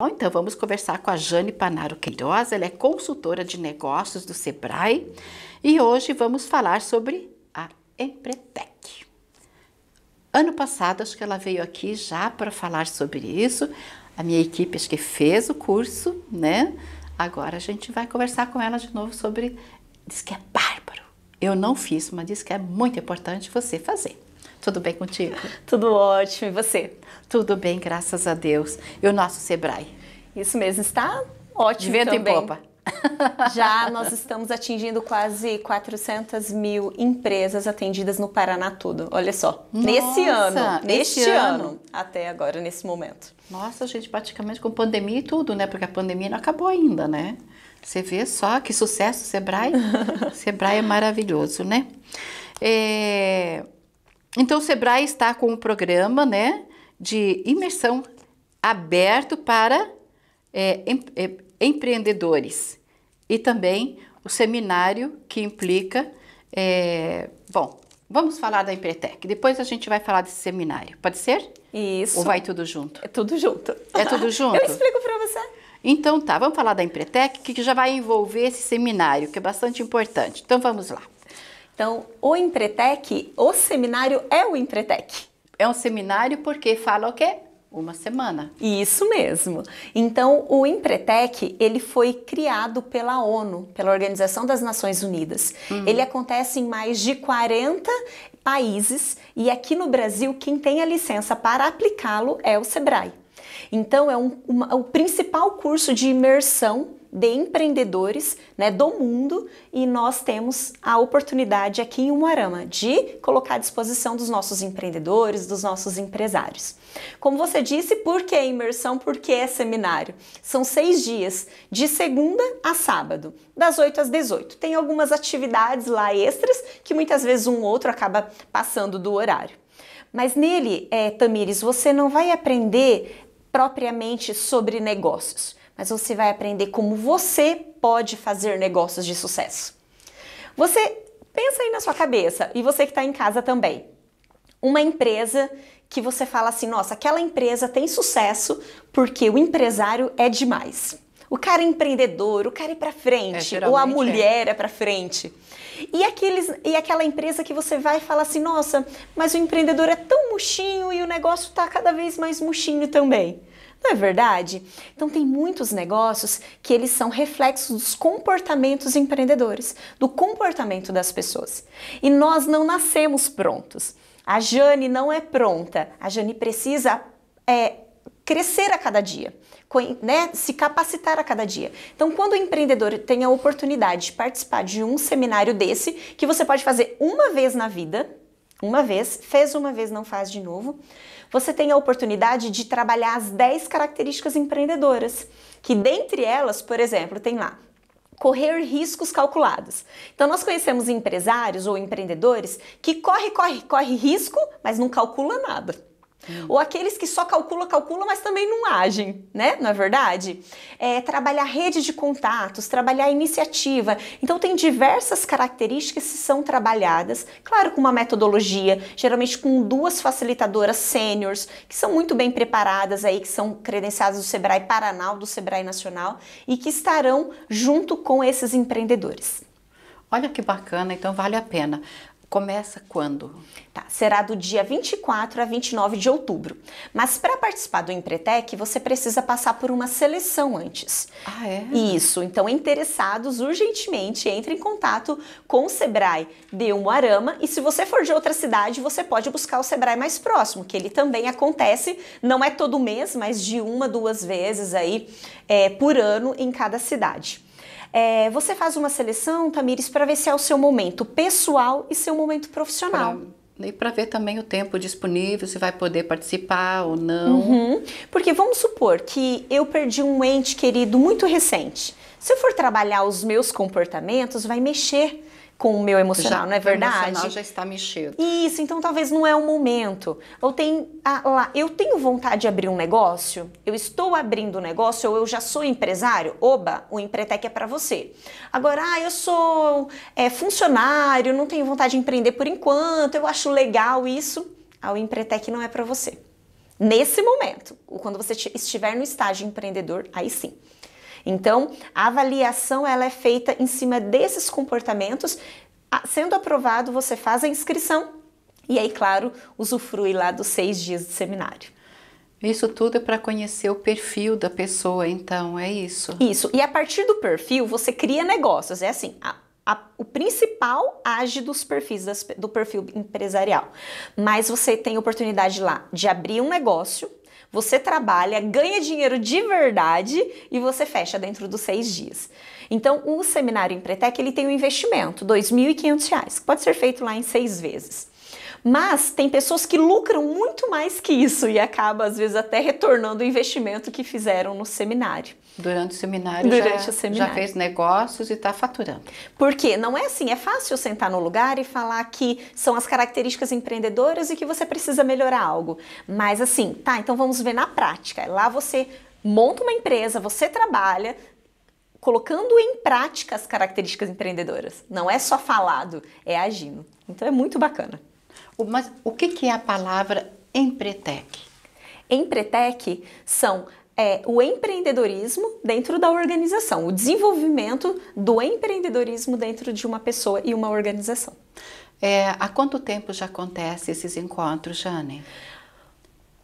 Bom, então vamos conversar com a Jane Panaro Queiroz, ela é consultora de negócios do Sebrae e hoje vamos falar sobre a Empretec. Ano passado, acho que ela veio aqui já para falar sobre isso. A minha equipe acho que fez o curso, né? Agora a gente vai conversar com ela de novo sobre diz que é bárbaro. Eu não fiz, mas diz que é muito importante você fazer. Tudo bem contigo? Tudo ótimo. E você? Tudo bem, graças a Deus. E o nosso Sebrae? Isso mesmo, está ótimo. De vento também. em popa. Já nós estamos atingindo quase 400 mil empresas atendidas no Paraná todo. Olha só, Nossa, nesse ano, neste ano. ano. até agora, nesse momento. Nossa, gente, praticamente com pandemia e tudo, né? Porque a pandemia não acabou ainda, né? Você vê só que sucesso o Sebrae. Sebrae é maravilhoso, né? É... Então, o Sebrae está com o programa né, de imersão aberto para é, em, é, empreendedores e também o seminário que implica. É, bom, vamos falar da Empretec, depois a gente vai falar desse seminário, pode ser? Isso. Ou vai tudo junto? É tudo junto. É tudo junto? Eu explico para você. Então tá, vamos falar da Empretec, que já vai envolver esse seminário, que é bastante importante. Então vamos lá. Então, o Empretec, o seminário é o Empretec. É um seminário porque fala o quê? Uma semana. Isso mesmo. Então, o Empretec, ele foi criado pela ONU, pela Organização das Nações Unidas. Uhum. Ele acontece em mais de 40 países e aqui no Brasil, quem tem a licença para aplicá-lo é o SEBRAE. Então, é um, uma, o principal curso de imersão de empreendedores né, do mundo e nós temos a oportunidade aqui em Umuarama de colocar à disposição dos nossos empreendedores, dos nossos empresários. Como você disse, por que imersão? Por que é seminário? São seis dias, de segunda a sábado, das 8 às 18. Tem algumas atividades lá extras que muitas vezes um ou outro acaba passando do horário. Mas nele, é, Tamires, você não vai aprender propriamente sobre negócios mas você vai aprender como você pode fazer negócios de sucesso. Você pensa aí na sua cabeça e você que está em casa também. Uma empresa que você fala assim: nossa, aquela empresa tem sucesso porque o empresário é demais. O cara é empreendedor, o cara é para frente, é, ou a é. mulher é, é frente. E, aqueles, e aquela empresa que você vai falar assim: nossa, mas o empreendedor é tão murchinho e o negócio está cada vez mais murchinho também. Não é verdade? Então tem muitos negócios que eles são reflexos dos comportamentos empreendedores, do comportamento das pessoas. E nós não nascemos prontos. A Jane não é pronta. A Jane precisa é, crescer a cada dia, né? se capacitar a cada dia. Então, quando o empreendedor tem a oportunidade de participar de um seminário desse, que você pode fazer uma vez na vida, uma vez, fez uma vez, não faz de novo, você tem a oportunidade de trabalhar as 10 características empreendedoras, que dentre elas, por exemplo, tem lá correr riscos calculados. Então nós conhecemos empresários ou empreendedores que corre, corre, corre risco, mas não calcula nada. Ou aqueles que só calculam, calculam, mas também não agem, né? Não é verdade? É, trabalhar rede de contatos, trabalhar iniciativa. Então, tem diversas características que são trabalhadas, claro, com uma metodologia, geralmente com duas facilitadoras sêniores, que são muito bem preparadas aí, que são credenciadas do Sebrae Paraná, do Sebrae Nacional, e que estarão junto com esses empreendedores. Olha que bacana, então vale a pena. Começa quando? Tá, será do dia 24 a 29 de outubro. Mas para participar do Empretec, você precisa passar por uma seleção antes. Ah, é? Isso. Então, interessados, urgentemente entre em contato com o Sebrae de Umuarama. E se você for de outra cidade, você pode buscar o Sebrae mais próximo, que ele também acontece, não é todo mês, mas de uma, duas vezes aí é, por ano em cada cidade. É, você faz uma seleção, Tamires, para ver se é o seu momento pessoal e seu momento profissional. Pra... E para ver também o tempo disponível, se vai poder participar ou não. Uhum. Porque vamos supor que eu perdi um ente querido muito recente. Se eu for trabalhar os meus comportamentos, vai mexer com o meu emocional, já, não é verdade? O emocional já está mexido. Isso, então talvez não é o momento. Ou tem ah, lá, eu tenho vontade de abrir um negócio, eu estou abrindo um negócio, ou eu já sou empresário, oba, o Empretec é para você. Agora, ah, eu sou é, funcionário, não tenho vontade de empreender por enquanto, eu acho legal isso, ah, o Empretec não é para você. Nesse momento, quando você estiver no estágio empreendedor, aí sim. Então, a avaliação ela é feita em cima desses comportamentos. Sendo aprovado, você faz a inscrição e aí, claro, usufrui lá dos seis dias de seminário. Isso tudo é para conhecer o perfil da pessoa, então, é isso? Isso. E a partir do perfil, você cria negócios. É assim, a, a, o principal age dos perfis das, do perfil empresarial. Mas você tem oportunidade lá de abrir um negócio, você trabalha, ganha dinheiro de verdade e você fecha dentro dos seis dias. Então, o seminário Pretec ele tem um investimento, R$ 2.500, que pode ser feito lá em seis vezes. Mas tem pessoas que lucram muito mais que isso e acaba às vezes até retornando o investimento que fizeram no seminário. Durante o seminário, Durante já, o seminário. já fez negócios e está faturando. Porque não é assim, é fácil sentar no lugar e falar que são as características empreendedoras e que você precisa melhorar algo. Mas assim, tá, então vamos ver na prática. Lá você monta uma empresa, você trabalha, colocando em prática as características empreendedoras. Não é só falado, é agindo. Então é muito bacana. Mas o que, que é a palavra empretec? Empretec são é, o empreendedorismo dentro da organização, o desenvolvimento do empreendedorismo dentro de uma pessoa e uma organização. É, há quanto tempo já acontece esses encontros, Jane?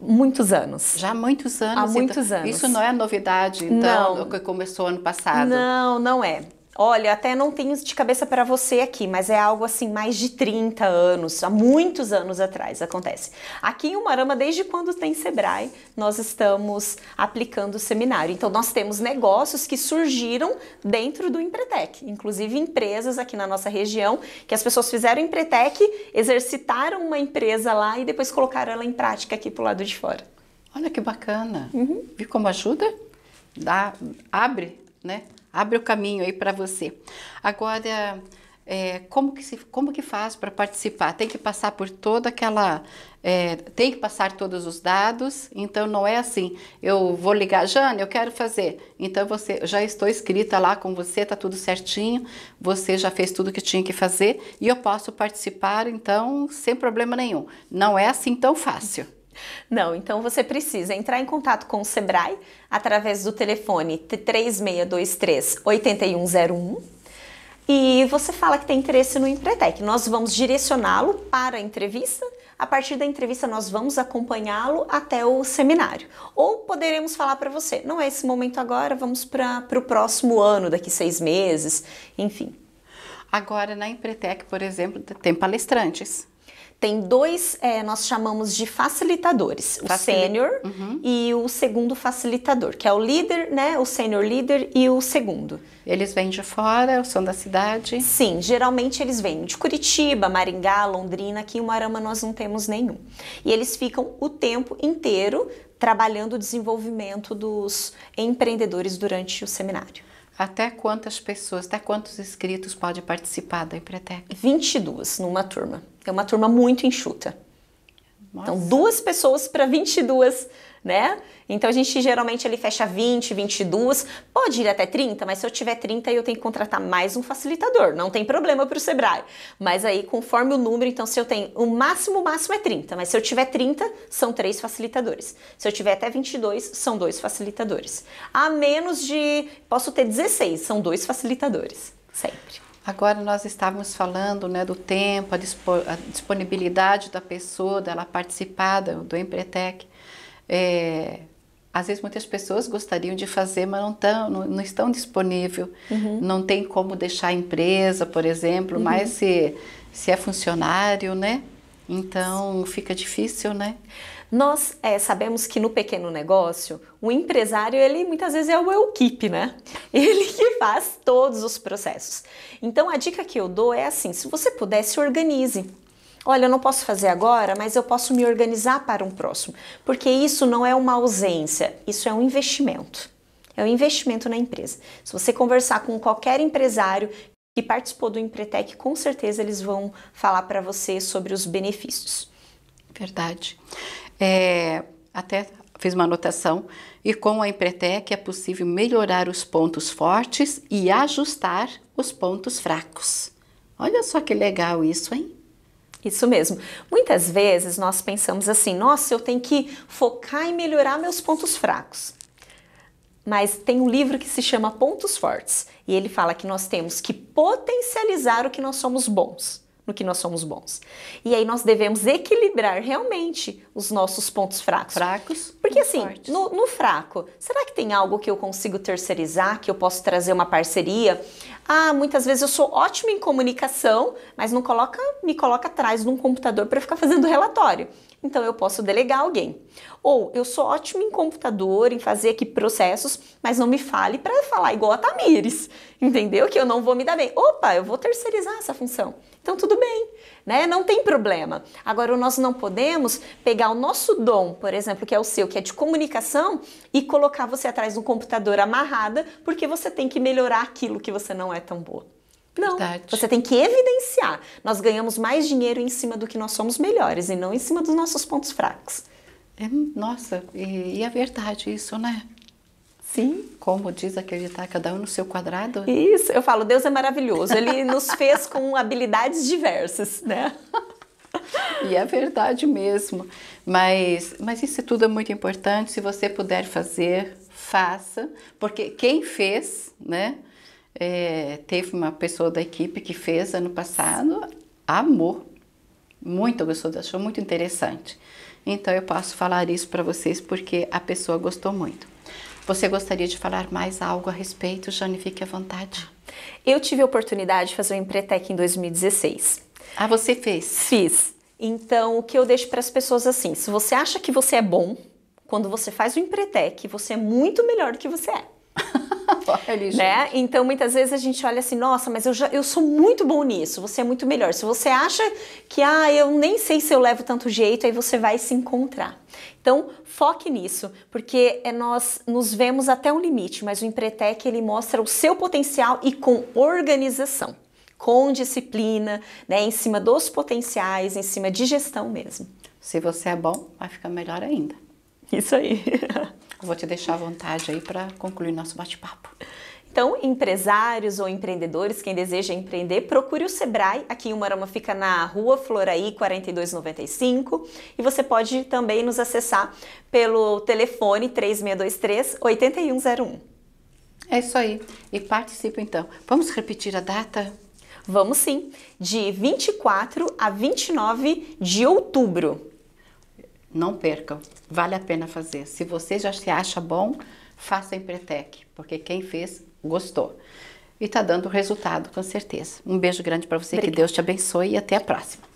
Muitos anos. Já há muitos anos. Há então, muitos então, anos. Isso não é novidade, então, não. que começou ano passado. Não, não é. Olha, até não tenho de cabeça para você aqui, mas é algo assim, mais de 30 anos, há muitos anos atrás acontece. Aqui em Umarama, desde quando tem Sebrae, nós estamos aplicando o seminário. Então, nós temos negócios que surgiram dentro do Empretec, inclusive empresas aqui na nossa região, que as pessoas fizeram Empretec, exercitaram uma empresa lá e depois colocaram ela em prática aqui o lado de fora. Olha que bacana. Uhum. como ajuda? Dá, abre, né? abre o caminho aí para você. Agora, é, como, que se, como que faz para participar? Tem que passar por toda aquela. É, tem que passar todos os dados, então não é assim. Eu vou ligar, Jane, eu quero fazer. Então você já estou escrita lá com você, tá tudo certinho, você já fez tudo que tinha que fazer e eu posso participar, então, sem problema nenhum. Não é assim tão fácil. Não, então você precisa entrar em contato com o Sebrae através do telefone 3623 8101 e você fala que tem interesse no Empretec. Nós vamos direcioná-lo para a entrevista. A partir da entrevista, nós vamos acompanhá-lo até o seminário. Ou poderemos falar para você: não é esse momento agora, vamos para o próximo ano, daqui seis meses, enfim. Agora, na Empretec, por exemplo, tem palestrantes tem dois, é, nós chamamos de facilitadores, o Facil... sênior uhum. e o segundo facilitador, que é o líder, né, o sênior líder e o segundo. Eles vêm de fora, são da cidade? Sim, geralmente eles vêm de Curitiba, Maringá, Londrina, aqui em Moarama nós não temos nenhum. E eles ficam o tempo inteiro trabalhando o desenvolvimento dos empreendedores durante o seminário. Até quantas pessoas, até quantos inscritos pode participar da Empretec? 22 numa turma. É uma turma muito enxuta. Então, Nossa. Então, duas pessoas para 22 né? Então a gente geralmente ele fecha 20, 22, pode ir até 30, mas se eu tiver 30 eu tenho que contratar mais um facilitador, não tem problema para o Sebrae. Mas aí conforme o número, então se eu tenho o máximo, o máximo é 30, mas se eu tiver 30, são três facilitadores. Se eu tiver até 22, são dois facilitadores. A menos de, posso ter 16, são dois facilitadores, sempre. Agora nós estávamos falando né, do tempo, a, dispo, a disponibilidade da pessoa, dela participar do, do Empretec. É, às vezes muitas pessoas gostariam de fazer, mas não, tão, não, não estão disponíveis, uhum. não tem como deixar a empresa, por exemplo, uhum. mas se, se é funcionário, né? Então fica difícil, né? Nós é, sabemos que no pequeno negócio, o empresário, ele muitas vezes é o equipe, né? Ele que faz todos os processos. Então a dica que eu dou é assim, se você puder, se organize. Olha, eu não posso fazer agora, mas eu posso me organizar para um próximo, porque isso não é uma ausência, isso é um investimento. É um investimento na empresa. Se você conversar com qualquer empresário que participou do Empretec, com certeza eles vão falar para você sobre os benefícios. Verdade. É, até fiz uma anotação. E com a Empretec é possível melhorar os pontos fortes e ajustar os pontos fracos. Olha só que legal isso, hein? Isso mesmo. Muitas vezes nós pensamos assim: nossa, eu tenho que focar em melhorar meus pontos fracos. Mas tem um livro que se chama Pontos Fortes e ele fala que nós temos que potencializar o que nós somos bons no que nós somos bons. E aí nós devemos equilibrar realmente os nossos pontos fracos. Fracos. Porque assim, no, no, fraco, será que tem algo que eu consigo terceirizar, que eu posso trazer uma parceria? Ah, muitas vezes eu sou ótima em comunicação, mas não coloca, me coloca atrás de um computador para ficar fazendo relatório então eu posso delegar alguém. Ou eu sou ótimo em computador, em fazer aqui processos, mas não me fale para falar igual a Tamires, entendeu? Que eu não vou me dar bem. Opa, eu vou terceirizar essa função. Então tudo bem, né? Não tem problema. Agora nós não podemos pegar o nosso dom, por exemplo, que é o seu, que é de comunicação, e colocar você atrás do computador amarrada, porque você tem que melhorar aquilo que você não é tão boa. Não, Verdade. você tem que evidenciar. Nós ganhamos mais dinheiro em cima do que nós somos melhores e não em cima dos nossos pontos fracos. É, nossa, e, e é verdade isso, né? Sim. Como diz acreditar, cada um no seu quadrado. Isso, eu falo, Deus é maravilhoso. Ele nos fez com habilidades diversas, né? E é verdade mesmo. Mas, mas isso tudo é muito importante. Se você puder fazer, faça. Porque quem fez, né? É, teve uma pessoa da equipe que fez ano passado, amou, muito gostou, achou muito interessante. Então eu posso falar isso para vocês porque a pessoa gostou muito. Você gostaria de falar mais algo a respeito, Jane? Fique à vontade. Eu tive a oportunidade de fazer o Empretec em 2016. Ah, você fez? Fiz. Então, o que eu deixo para as pessoas assim, se você acha que você é bom, quando você faz o Empretec, você é muito melhor do que você é. né? Então, muitas vezes a gente olha assim, nossa, mas eu, já, eu sou muito bom nisso, você é muito melhor. Se você acha que, ah, eu nem sei se eu levo tanto jeito, aí você vai se encontrar. Então, foque nisso, porque é nós nos vemos até um limite, mas o Empretec, ele mostra o seu potencial e com organização, com disciplina, né, em cima dos potenciais, em cima de gestão mesmo. Se você é bom, vai ficar melhor ainda. Isso aí. Vou te deixar à vontade aí para concluir nosso bate-papo. Então, empresários ou empreendedores, quem deseja empreender, procure o Sebrae. Aqui em Umarama fica na rua Floraí 4295. E você pode também nos acessar pelo telefone 3623-8101. É isso aí. E participe então. Vamos repetir a data? Vamos sim. De 24 a 29 de outubro. Não percam, vale a pena fazer. Se você já se acha bom, faça em Pretec, porque quem fez gostou. E está dando resultado, com certeza. Um beijo grande para você, Obrigada. que Deus te abençoe e até a próxima.